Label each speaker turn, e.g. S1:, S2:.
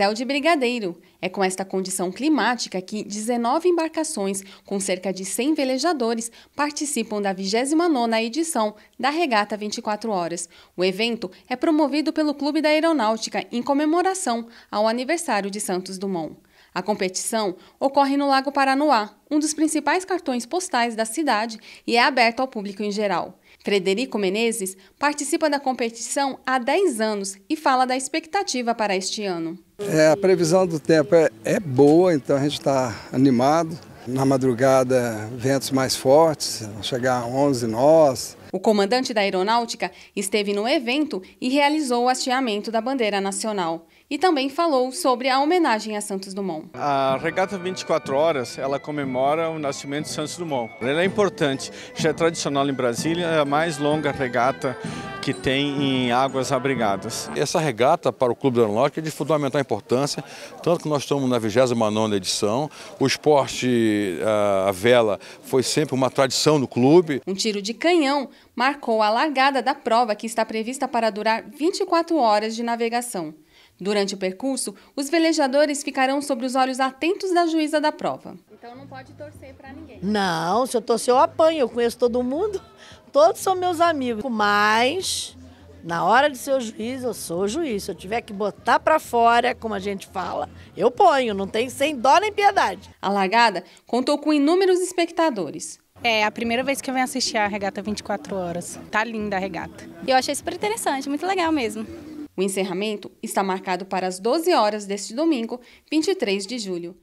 S1: Céu de Brigadeiro. É com esta condição climática que 19 embarcações, com cerca de 100 velejadores, participam da 29ª edição da Regata 24 Horas. O evento é promovido pelo Clube da Aeronáutica em comemoração ao aniversário de Santos Dumont. A competição ocorre no Lago Paranoá, um dos principais cartões postais da cidade, e é aberto ao público em geral. Frederico Menezes participa da competição há 10 anos e fala da expectativa para este ano.
S2: É, a previsão do tempo é, é boa, então a gente está animado. Na madrugada, ventos mais fortes, vão chegar a 11 nós.
S1: O comandante da aeronáutica esteve no evento e realizou o hasteamento da bandeira nacional e também falou sobre a homenagem a Santos Dumont.
S3: A Regata 24 Horas, ela comemora o nascimento de Santos Dumont. Ela é importante, já é tradicional em Brasília, é a mais longa regata que tem em águas abrigadas. Essa regata para o Clube do Aeronáutica é de fundamental importância, tanto que nós estamos na 29ª edição, o esporte, ah, a vela, foi sempre uma tradição do clube. Um
S1: tiro de canhão marcou a largada da prova que está prevista para durar 24 horas de navegação. Durante o percurso, os velejadores ficarão sobre os olhos atentos
S4: da juíza da prova. Então não pode torcer para ninguém. Não, se eu torcer eu apanho, eu conheço todo mundo, todos são meus amigos. Mas na hora de ser o juiz, eu sou o juiz. Se eu tiver que botar para fora, como a gente fala, eu ponho, não tem sem dó nem piedade. A largada contou com inúmeros espectadores. É a primeira vez que eu venho assistir
S1: a regata 24 horas. Tá linda a regata. Eu achei super interessante, muito legal mesmo. O encerramento está marcado para as 12 horas deste domingo, 23 de julho.